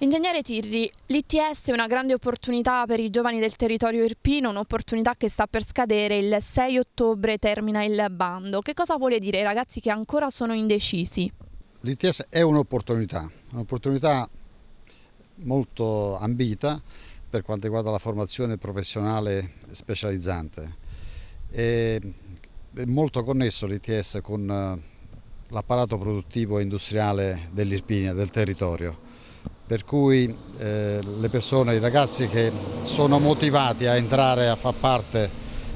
Ingegnere Tirri, l'ITS è una grande opportunità per i giovani del territorio irpino, un'opportunità che sta per scadere il 6 ottobre termina il bando. Che cosa vuole dire ai ragazzi che ancora sono indecisi? L'ITS è un'opportunità, un'opportunità molto ambita per quanto riguarda la formazione professionale specializzante. È molto connesso l'ITS con eh, l'apparato produttivo e industriale dell'Irpinia, del territorio per cui eh, le persone, i ragazzi che sono motivati a entrare a far parte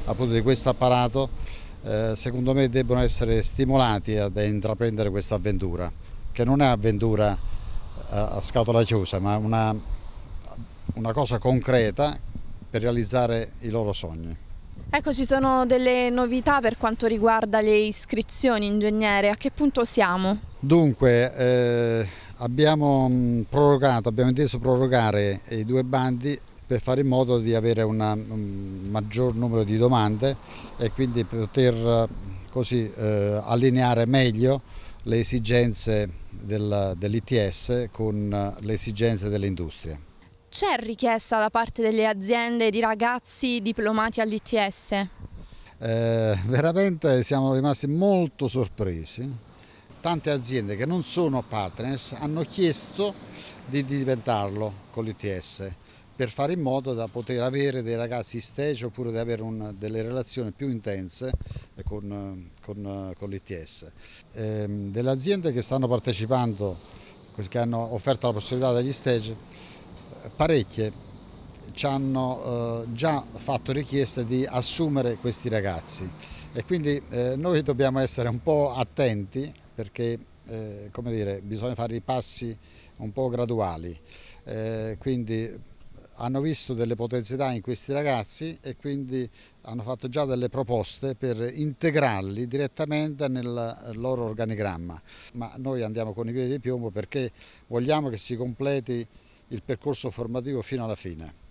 appunto, di questo apparato, eh, secondo me debbono essere stimolati ad intraprendere questa avventura, che non è avventura a, eh, a scatola chiusa, ma una, una cosa concreta per realizzare i loro sogni. Ecco, ci sono delle novità per quanto riguarda le iscrizioni, ingegnere. A che punto siamo? Dunque, eh, Abbiamo mm, prorogato, abbiamo inteso prorogare i due bandi per fare in modo di avere una, un mm, maggior numero di domande e quindi poter così, eh, allineare meglio le esigenze del, dell'ITS con eh, le esigenze dell'industria. C'è richiesta da parte delle aziende di ragazzi diplomati all'ITS? Eh, veramente siamo rimasti molto sorpresi tante aziende che non sono partners hanno chiesto di diventarlo con l'ITS per fare in modo da poter avere dei ragazzi stage oppure di avere un, delle relazioni più intense con, con, con l'ITS. Ehm, delle aziende che stanno partecipando, che hanno offerto la possibilità degli stage, parecchie ci hanno eh, già fatto richieste di assumere questi ragazzi e quindi eh, noi dobbiamo essere un po' attenti perché eh, dire, bisogna fare i passi un po' graduali, eh, quindi hanno visto delle potenzialità in questi ragazzi e quindi hanno fatto già delle proposte per integrarli direttamente nel loro organigramma. Ma noi andiamo con i piedi di piombo perché vogliamo che si completi il percorso formativo fino alla fine.